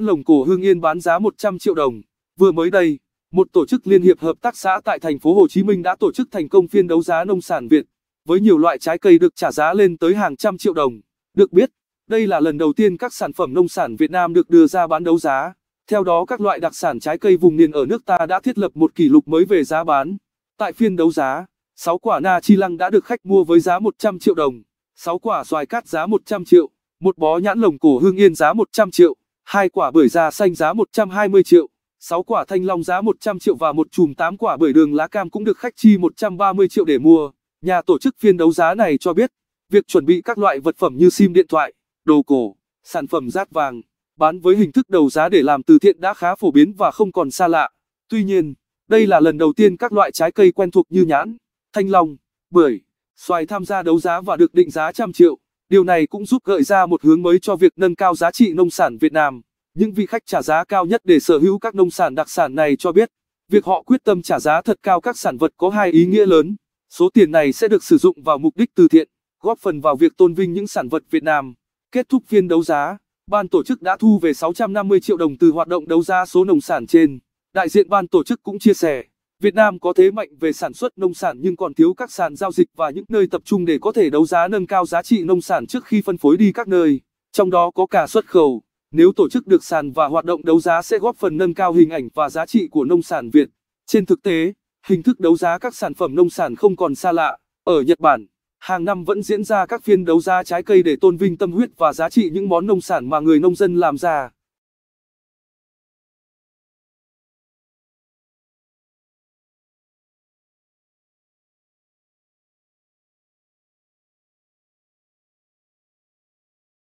nhãn lồng cổ Hương Yên bán giá 100 triệu đồng. Vừa mới đây, một tổ chức liên hiệp hợp tác xã tại thành phố Hồ Chí Minh đã tổ chức thành công phiên đấu giá nông sản Việt với nhiều loại trái cây được trả giá lên tới hàng trăm triệu đồng. Được biết, đây là lần đầu tiên các sản phẩm nông sản Việt Nam được đưa ra bán đấu giá. Theo đó các loại đặc sản trái cây vùng miền ở nước ta đã thiết lập một kỷ lục mới về giá bán. Tại phiên đấu giá, 6 quả na chi lăng đã được khách mua với giá 100 triệu đồng, 6 quả xoài cát giá 100 triệu, một bó nhãn lồng cổ Hương Yên giá 100 triệu hai quả bưởi da xanh giá 120 triệu, 6 quả thanh long giá 100 triệu và một chùm 8 quả bưởi đường lá cam cũng được khách chi 130 triệu để mua. Nhà tổ chức phiên đấu giá này cho biết, việc chuẩn bị các loại vật phẩm như sim điện thoại, đồ cổ, sản phẩm rát vàng, bán với hình thức đầu giá để làm từ thiện đã khá phổ biến và không còn xa lạ. Tuy nhiên, đây là lần đầu tiên các loại trái cây quen thuộc như nhãn, thanh long, bưởi, xoài tham gia đấu giá và được định giá trăm triệu. Điều này cũng giúp gợi ra một hướng mới cho việc nâng cao giá trị nông sản Việt Nam. Những vị khách trả giá cao nhất để sở hữu các nông sản đặc sản này cho biết, việc họ quyết tâm trả giá thật cao các sản vật có hai ý nghĩa lớn. Số tiền này sẽ được sử dụng vào mục đích từ thiện, góp phần vào việc tôn vinh những sản vật Việt Nam. Kết thúc phiên đấu giá, ban tổ chức đã thu về 650 triệu đồng từ hoạt động đấu giá số nông sản trên. Đại diện ban tổ chức cũng chia sẻ Việt Nam có thế mạnh về sản xuất nông sản nhưng còn thiếu các sàn giao dịch và những nơi tập trung để có thể đấu giá nâng cao giá trị nông sản trước khi phân phối đi các nơi, trong đó có cả xuất khẩu. Nếu tổ chức được sàn và hoạt động đấu giá sẽ góp phần nâng cao hình ảnh và giá trị của nông sản Việt. Trên thực tế, hình thức đấu giá các sản phẩm nông sản không còn xa lạ. Ở Nhật Bản, hàng năm vẫn diễn ra các phiên đấu giá trái cây để tôn vinh tâm huyết và giá trị những món nông sản mà người nông dân làm ra.